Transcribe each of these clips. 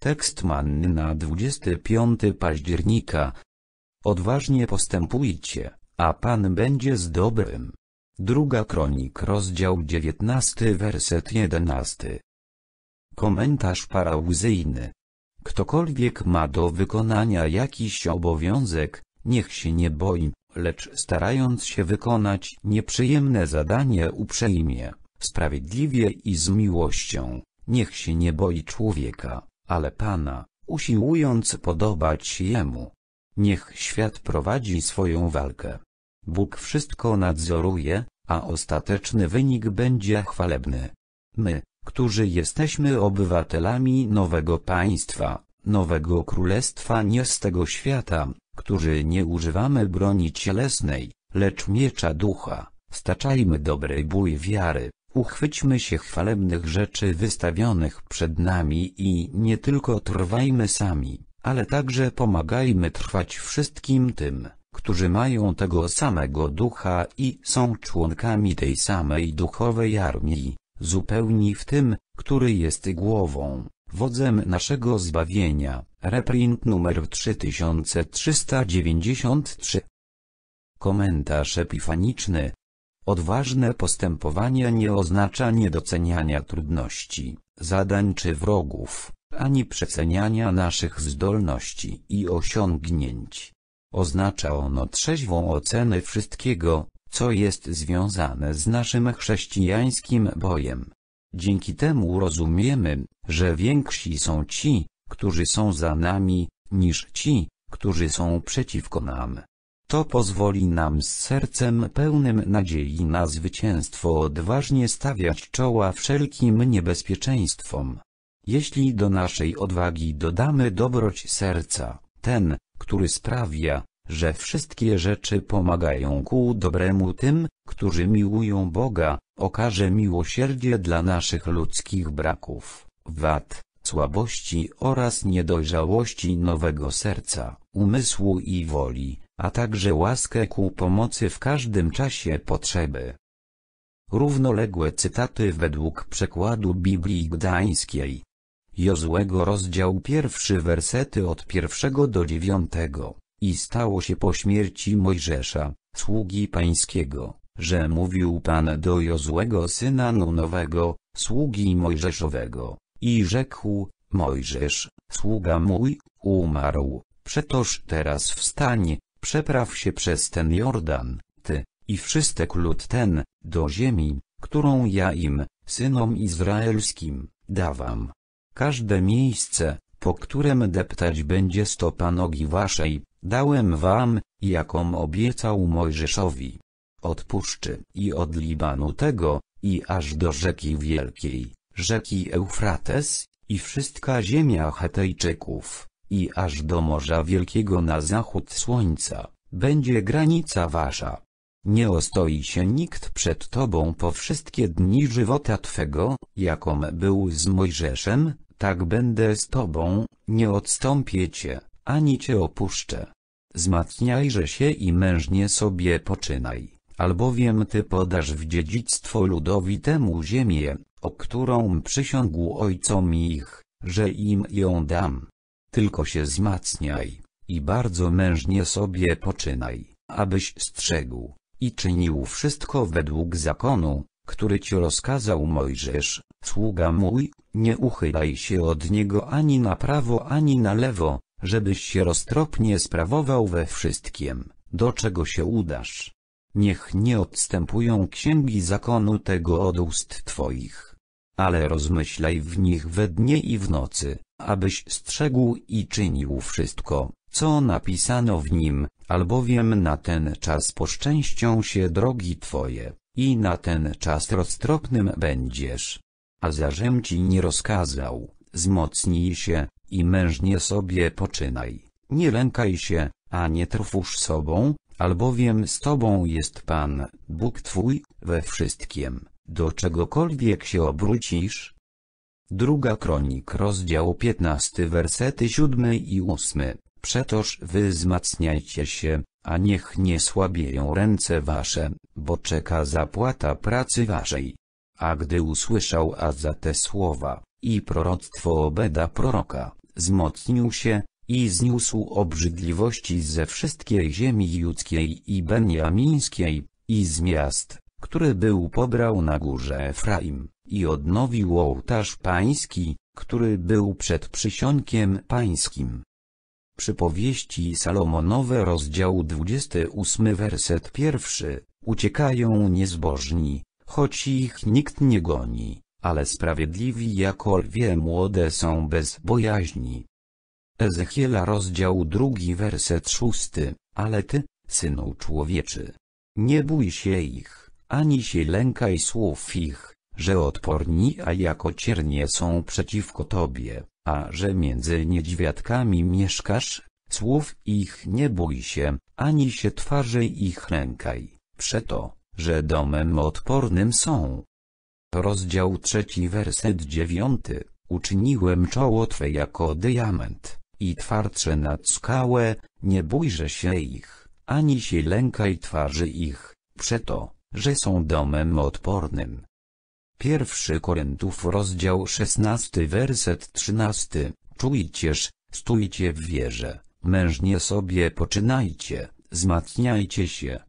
Tekst manny na 25 października. Odważnie postępujcie, a Pan będzie z dobrym. Druga Kronik rozdział 19 werset 11. Komentarz parauzyjny. Ktokolwiek ma do wykonania jakiś obowiązek, niech się nie boi, lecz starając się wykonać nieprzyjemne zadanie uprzejmie, sprawiedliwie i z miłością, niech się nie boi człowieka, ale Pana, usiłując podobać się Jemu. Niech świat prowadzi swoją walkę. Bóg wszystko nadzoruje, a ostateczny wynik będzie chwalebny. My, którzy jesteśmy obywatelami nowego państwa, nowego królestwa nie z tego świata, którzy nie używamy broni cielesnej, lecz miecza ducha, staczajmy dobry bój wiary. Uchwyćmy się chwalebnych rzeczy wystawionych przed nami i nie tylko trwajmy sami, ale także pomagajmy trwać wszystkim tym, którzy mają tego samego ducha i są członkami tej samej duchowej armii, zupełni w tym, który jest głową, wodzem naszego zbawienia. Reprint numer 3393 Komentarz epifaniczny Odważne postępowanie nie oznacza niedoceniania trudności, zadań czy wrogów, ani przeceniania naszych zdolności i osiągnięć. Oznacza ono trzeźwą ocenę wszystkiego, co jest związane z naszym chrześcijańskim bojem. Dzięki temu rozumiemy, że więksi są ci, którzy są za nami, niż ci, którzy są przeciwko nam. To pozwoli nam z sercem pełnym nadziei na zwycięstwo odważnie stawiać czoła wszelkim niebezpieczeństwom. Jeśli do naszej odwagi dodamy dobroć serca, ten, który sprawia, że wszystkie rzeczy pomagają ku dobremu tym, którzy miłują Boga, okaże miłosierdzie dla naszych ludzkich braków, wad, słabości oraz niedojrzałości nowego serca, umysłu i woli a także łaskę ku pomocy w każdym czasie potrzeby. Równoległe cytaty według przekładu Biblii Gdańskiej. Jozłego rozdział pierwszy wersety od pierwszego do dziewiątego. I stało się po śmierci Mojżesza, sługi pańskiego, że mówił Pan do Jozłego syna Nunowego, sługi Mojżeszowego, i rzekł, Mojżesz, sługa mój, umarł, przetoż teraz wstań, przepraw się przez ten Jordan, ty, i wszystek lud ten, do ziemi, którą ja im, synom izraelskim, dawam. Każde miejsce, po którym deptać będzie stopa nogi waszej, dałem wam, jaką obiecał Mojżeszowi. Od puszczy i od Libanu tego, i aż do rzeki wielkiej, rzeki Eufrates, i wszystka ziemia Hetejczyków i aż do Morza Wielkiego na zachód słońca, będzie granica wasza. Nie ostoi się nikt przed tobą po wszystkie dni żywota twego, jakom był z Mojżeszem, tak będę z tobą, nie odstąpię cię, ani cię opuszczę. Zmacniajże się i mężnie sobie poczynaj, albowiem ty podasz w dziedzictwo ludowi temu ziemię, o którą przysiągł ojcom ich, że im ją dam tylko się wzmacniaj, i bardzo mężnie sobie poczynaj, abyś strzegł, i czynił wszystko według zakonu, który ci rozkazał Mojżesz, sługa mój, nie uchylaj się od niego ani na prawo ani na lewo, żebyś się roztropnie sprawował we wszystkim, do czego się udasz. Niech nie odstępują księgi zakonu tego od ust Twoich. Ale rozmyślaj w nich we dnie i w nocy, abyś strzegł i czynił wszystko, co napisano w nim, albowiem na ten czas poszczęścią się drogi Twoje, i na ten czas roztropnym będziesz. A zarzem Ci nie rozkazał, zmocnij się, i mężnie sobie poczynaj, nie lękaj się, a nie trwóż sobą, albowiem z Tobą jest Pan, Bóg Twój, we wszystkim, do czegokolwiek się obrócisz, Druga Kronik rozdział 15 wersety 7 i 8. Przetoż wy wzmacniajcie się, a niech nie słabieją ręce wasze, bo czeka zapłata pracy waszej. A gdy usłyszał Aza te słowa, i proroctwo Obeda proroka, zmocnił się, i zniósł obrzydliwości ze wszystkiej ziemi judzkiej i benjamińskiej, i z miast, który był pobrał na górze Efraim i odnowił ołtarz pański, który był przed przysionkiem pańskim. Przypowieści Salomonowe rozdział 28 werset pierwszy, uciekają niezbożni, choć ich nikt nie goni, ale sprawiedliwi jako lwie młode są bez bojaźni. Ezechiela rozdział drugi werset szósty, ale ty, synu człowieczy, nie bój się ich, ani się lękaj słów ich, że odporni a jako ciernie są przeciwko tobie, a że między niedźwiadkami mieszkasz, słów ich nie bój się, ani się twarzy ich lękaj, przeto, że domem odpornym są. Rozdział trzeci werset dziewiąty, uczyniłem czoło Twe jako diament, i twardsze nad skałę, nie bójże się ich, ani się lękaj twarzy ich, przeto, że są domem odpornym. 1 Korintów rozdział 16 werset 13, czujcież, stójcie w wierze, mężnie sobie poczynajcie, zmacniajcie się.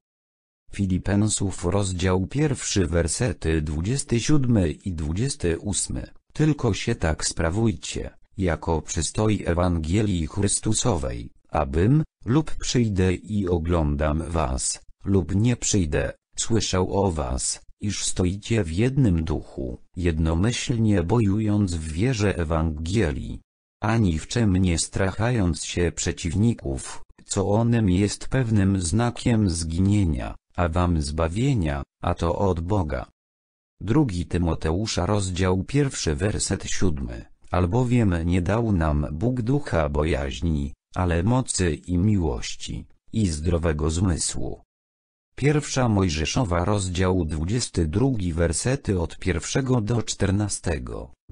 Filipensów rozdział 1 wersety 27 i 28, tylko się tak sprawujcie, jako przystoi Ewangelii Chrystusowej, abym, lub przyjdę i oglądam was, lub nie przyjdę, słyszał o was iż stoicie w jednym duchu, jednomyślnie bojując w wierze Ewangelii, ani w czym nie strachając się przeciwników, co onem jest pewnym znakiem zginienia, a wam zbawienia, a to od Boga. Drugi Tymoteusza rozdział pierwszy werset siódmy, albowiem nie dał nam Bóg ducha bojaźni, ale mocy i miłości, i zdrowego zmysłu. Pierwsza Mojżeszowa rozdział 22 wersety od 1 do 14.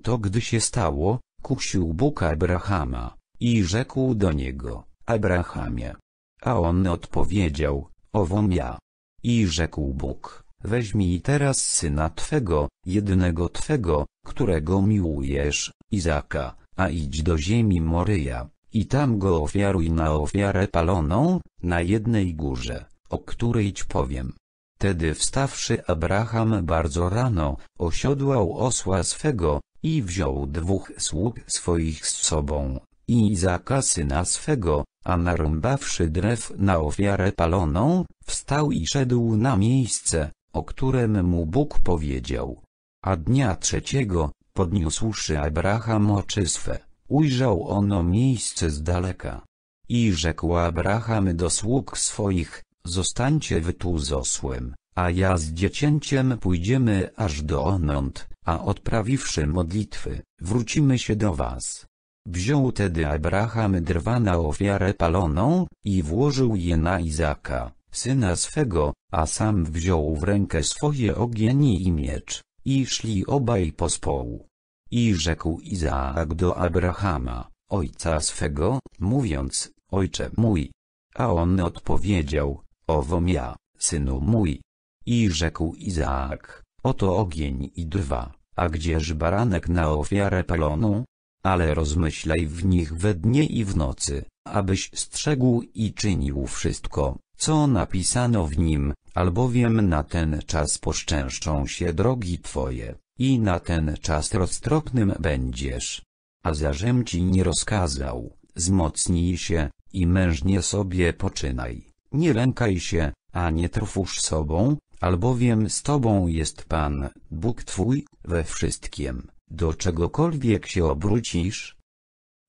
To gdy się stało, kusił Bóg Abrahama, i rzekł do niego, Abrahamie. A on odpowiedział, ową ja. I rzekł Bóg, weźmij teraz syna Twego, jednego Twego, którego miłujesz, Izaka, a idź do ziemi Moryja, i tam go ofiaruj na ofiarę paloną, na jednej górze o której ci powiem. Tedy wstawszy Abraham bardzo rano, osiodłał osła swego, i wziął dwóch sług swoich z sobą, i za syna swego, a narąbawszy drew na ofiarę paloną, wstał i szedł na miejsce, o którym mu Bóg powiedział. A dnia trzeciego, podniósłszy Abraham oczy swe, ujrzał ono miejsce z daleka. I rzekł Abraham do sług swoich, Zostańcie wy tu z osłem, a ja z dziecięciem pójdziemy aż do onąd, a odprawiwszy modlitwy, wrócimy się do was. Wziął tedy Abraham drwa na ofiarę paloną, i włożył je na Izaka, syna swego, a sam wziął w rękę swoje ogień i miecz, i szli obaj pospołu. I rzekł Izaak do Abrahama, ojca swego, mówiąc, ojcze mój. A on odpowiedział, Owom ja, synu mój. I rzekł Izaak, oto ogień i drwa, a gdzież baranek na ofiarę paloną? Ale rozmyślaj w nich we dnie i w nocy, abyś strzegł i czynił wszystko, co napisano w nim, albowiem na ten czas poszczęszczą się drogi twoje, i na ten czas roztropnym będziesz. A zarzem ci nie rozkazał, zmocnij się, i mężnie sobie poczynaj. Nie lękaj się, a nie trwóż sobą, albowiem z Tobą jest Pan, Bóg Twój, we wszystkim, do czegokolwiek się obrócisz.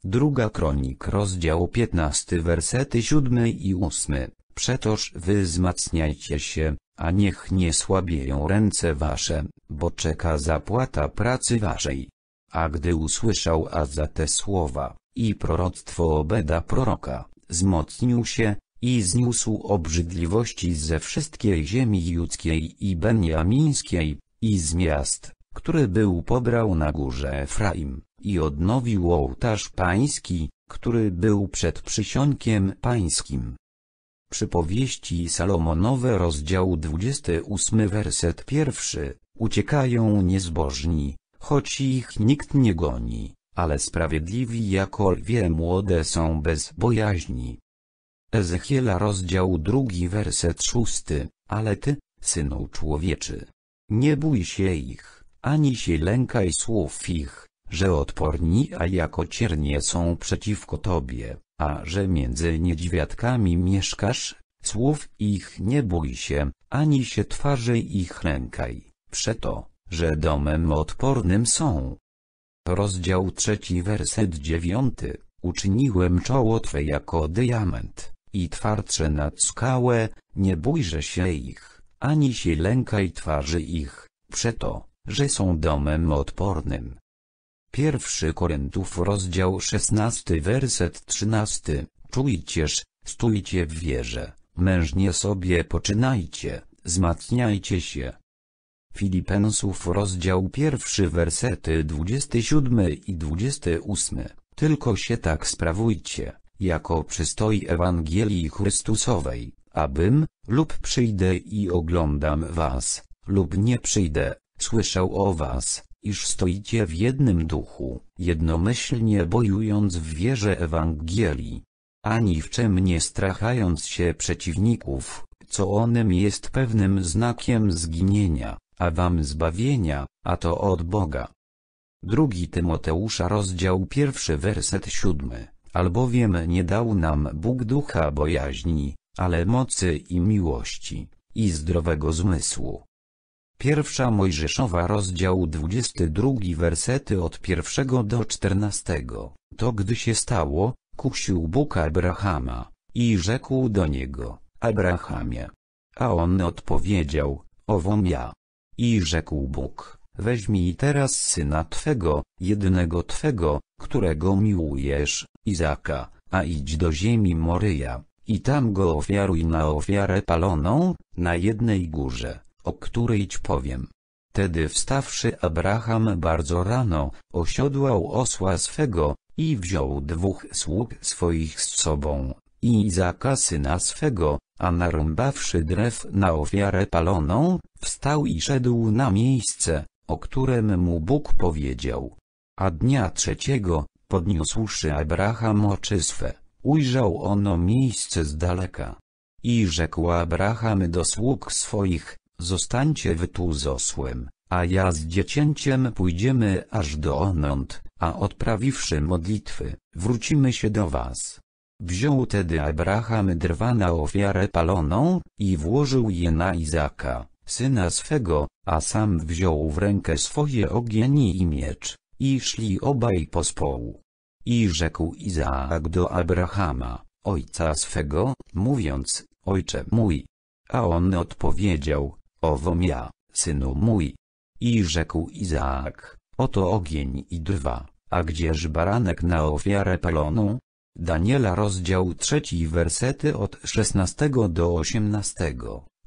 Druga Kronik rozdział 15 wersety 7 i 8 Przetoż wy wzmacniajcie się, a niech nie słabieją ręce wasze, bo czeka zapłata pracy waszej. A gdy usłyszał Aza te słowa, i proroctwo Obeda proroka, zmocnił się, i zniósł obrzydliwości ze wszystkiej ziemi judzkiej i benjamińskiej, i z miast, który był pobrał na górze Efraim, i odnowił ołtarz pański, który był przed przysionkiem pańskim. Przypowieści Salomonowe rozdział 28 werset pierwszy, uciekają niezbożni, choć ich nikt nie goni, ale sprawiedliwi jako lwie młode są bez bojaźni. Ezechiela rozdział drugi werset szósty, ale ty, synu człowieczy, nie bój się ich, ani się lękaj słów ich, że odporni a jako ciernie są przeciwko tobie, a że między niedźwiadkami mieszkasz, słów ich nie bój się, ani się twarzy ich lękaj, przeto, że domem odpornym są. Rozdział trzeci werset dziewiąty, uczyniłem czoło Twe jako diament, i twardsze nad skałę, nie bójże się ich, ani się lękaj twarzy ich, przeto, że są domem odpornym. Pierwszy Koryntów rozdział 16 werset 13, czujcież, stójcie w wierze, mężnie sobie poczynajcie, wzmacniajcie się. Filipensów rozdział pierwszy wersety 27 i 28, tylko się tak sprawujcie, jako przystoi Ewangelii Chrystusowej, abym, lub przyjdę i oglądam was, lub nie przyjdę, słyszał o was, iż stoicie w jednym duchu, jednomyślnie bojując w wierze Ewangelii. Ani w czym nie strachając się przeciwników, co onym jest pewnym znakiem zginienia, a wam zbawienia, a to od Boga. Drugi Tymoteusza rozdział pierwszy werset siódmy albowiem nie dał nam Bóg ducha bojaźni, ale mocy i miłości, i zdrowego zmysłu. Pierwsza Mojżeszowa rozdział 22 wersety od pierwszego do czternastego. To gdy się stało, kusił Bóg Abrahama, i rzekł do niego, Abrahamie. A on odpowiedział, ową ja. I rzekł Bóg, weź mi teraz syna Twego, jednego Twego, którego miłujesz, Izaka, a idź do ziemi Moryja, i tam go ofiaruj na ofiarę paloną, na jednej górze, o której ci powiem. Tedy wstawszy Abraham bardzo rano, osiodłał osła swego, i wziął dwóch sług swoich z sobą, i Izaka syna swego, a narąbawszy drew na ofiarę paloną, wstał i szedł na miejsce, o którym mu Bóg powiedział. A dnia trzeciego, Podniósłszy Abraham oczy swe, ujrzał ono miejsce z daleka. I rzekł Abraham do sług swoich, zostańcie wy tu z osłem, a ja z dziecięciem pójdziemy aż do onąd, a odprawiwszy modlitwy, wrócimy się do was. Wziął tedy Abraham drwa na ofiarę paloną, i włożył je na Izaka, syna swego, a sam wziął w rękę swoje ogień i miecz, i szli obaj pospołu. I rzekł Izaak do Abrahama, ojca swego, mówiąc, ojcze mój. A on odpowiedział, owo ja, synu mój. I rzekł Izaak, oto ogień i drwa, a gdzież baranek na ofiarę palonu? Daniela rozdział trzeci wersety od 16 do 18.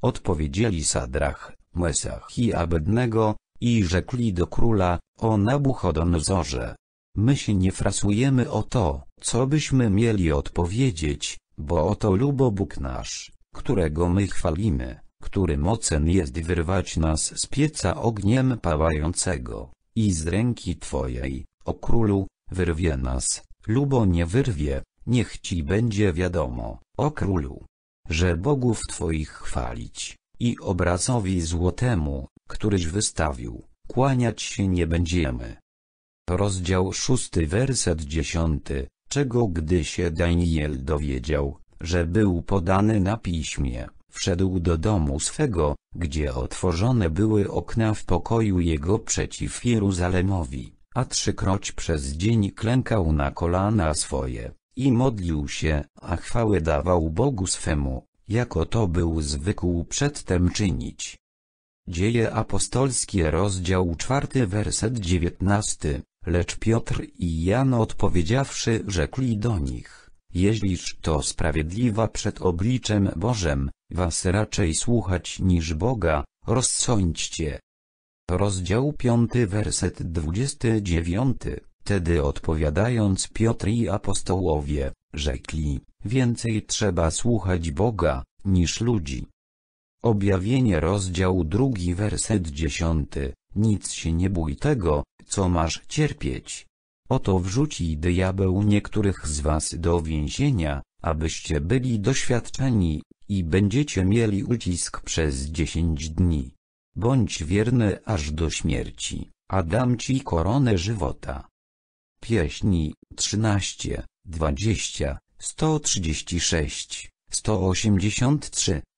Odpowiedzieli Sadrach, Mesach i Abednego, i rzekli do króla, o Nabuchodonozorze. My się nie frasujemy o to, co byśmy mieli odpowiedzieć, bo oto lubo Bóg nasz, którego my chwalimy, który mocen jest wyrwać nas z pieca ogniem pałającego, i z ręki Twojej, o królu, wyrwie nas, lubo nie wyrwie, niech Ci będzie wiadomo, o królu, że bogów Twoich chwalić, i obrazowi złotemu, któryś wystawił, kłaniać się nie będziemy. Rozdział 6 werset 10, czego gdy się Daniel dowiedział, że był podany na piśmie, wszedł do domu swego, gdzie otworzone były okna w pokoju jego przeciw Jeruzalemowi, a trzykroć przez dzień klękał na kolana swoje, i modlił się, a chwałę dawał Bogu swemu, jako to był zwykł przedtem czynić. Dzieje apostolskie rozdział czwarty werset dziewiętnasty, lecz Piotr i Jan odpowiedziawszy rzekli do nich, jeźliż to sprawiedliwa przed obliczem Bożem, was raczej słuchać niż Boga, rozsądźcie. Rozdział piąty werset dwudziesty dziewiąty, tedy odpowiadając Piotr i apostołowie, rzekli, więcej trzeba słuchać Boga, niż ludzi Objawienie rozdział drugi werset dziesiąty, nic się nie bój tego, co masz cierpieć. Oto wrzuci diabeł niektórych z was do więzienia, abyście byli doświadczeni, i będziecie mieli ucisk przez dziesięć dni. Bądź wierny aż do śmierci, a dam ci koronę żywota. Pieśni 13, 20, 136, 183